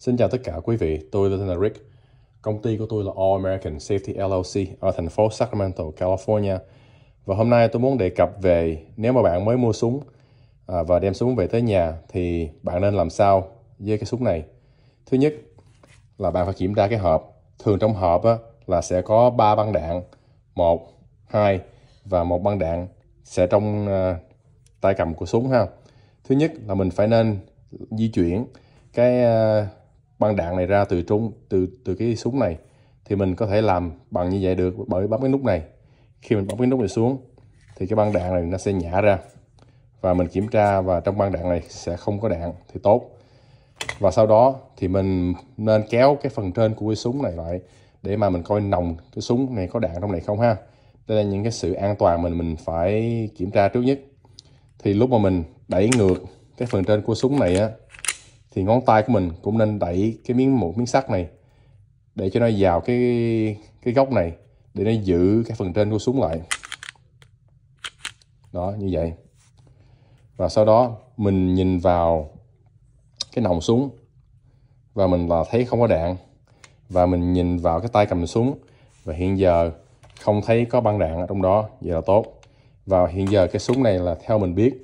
Xin chào tất cả quý vị, tôi là tên là Rick. Công ty của tôi là All American Safety LLC ở thành phố Sacramento, California. Và hôm nay tôi muốn đề cập về nếu mà bạn mới mua súng à, và đem súng về tới nhà thì bạn nên làm sao với cái súng này. Thứ nhất là bạn phải kiểm tra cái hộp. Thường trong hộp á, là sẽ có 3 băng đạn, một, hai và một băng đạn sẽ trong à, tay cầm của súng ha. Thứ nhất là mình phải nên di chuyển cái à, băng đạn này ra từ trung từ từ cái súng này thì mình có thể làm bằng như vậy được bởi bấm cái nút này khi mình bấm cái nút này xuống thì cái băng đạn này nó sẽ nhả ra và mình kiểm tra và trong băng đạn này sẽ không có đạn thì tốt và sau đó thì mình nên kéo cái phần trên của cái súng này lại để mà mình coi nòng cái súng này có đạn trong này không ha đây là những cái sự an toàn mình mình phải kiểm tra trước nhất thì lúc mà mình đẩy ngược cái phần trên của súng này á thì ngón tay của mình cũng nên đẩy cái miếng một miếng sắt này để cho nó vào cái cái góc này để nó giữ cái phần trên của súng lại đó như vậy và sau đó mình nhìn vào cái nòng súng và mình là thấy không có đạn và mình nhìn vào cái tay cầm súng và hiện giờ không thấy có băng đạn ở trong đó vậy là tốt và hiện giờ cái súng này là theo mình biết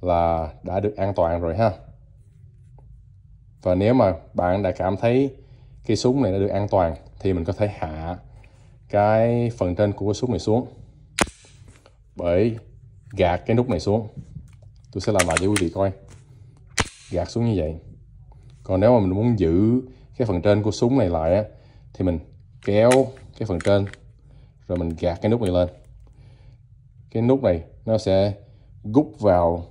là đã được an toàn rồi ha và nếu mà bạn đã cảm thấy cái súng này đã được an toàn thì mình có thể hạ cái phần trên của cái súng này xuống bởi gạt cái nút này xuống tôi sẽ làm lại cho quý vị coi gạt xuống như vậy còn nếu mà mình muốn giữ cái phần trên của súng này lại á, thì mình kéo cái phần trên rồi mình gạt cái nút này lên cái nút này nó sẽ gút vào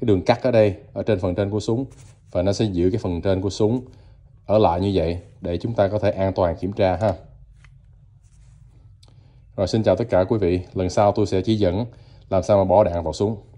cái đường cắt ở đây ở trên phần trên của súng và nó sẽ giữ cái phần trên của súng ở lại như vậy để chúng ta có thể an toàn kiểm tra ha. Rồi xin chào tất cả quý vị, lần sau tôi sẽ chỉ dẫn làm sao mà bỏ đạn vào súng.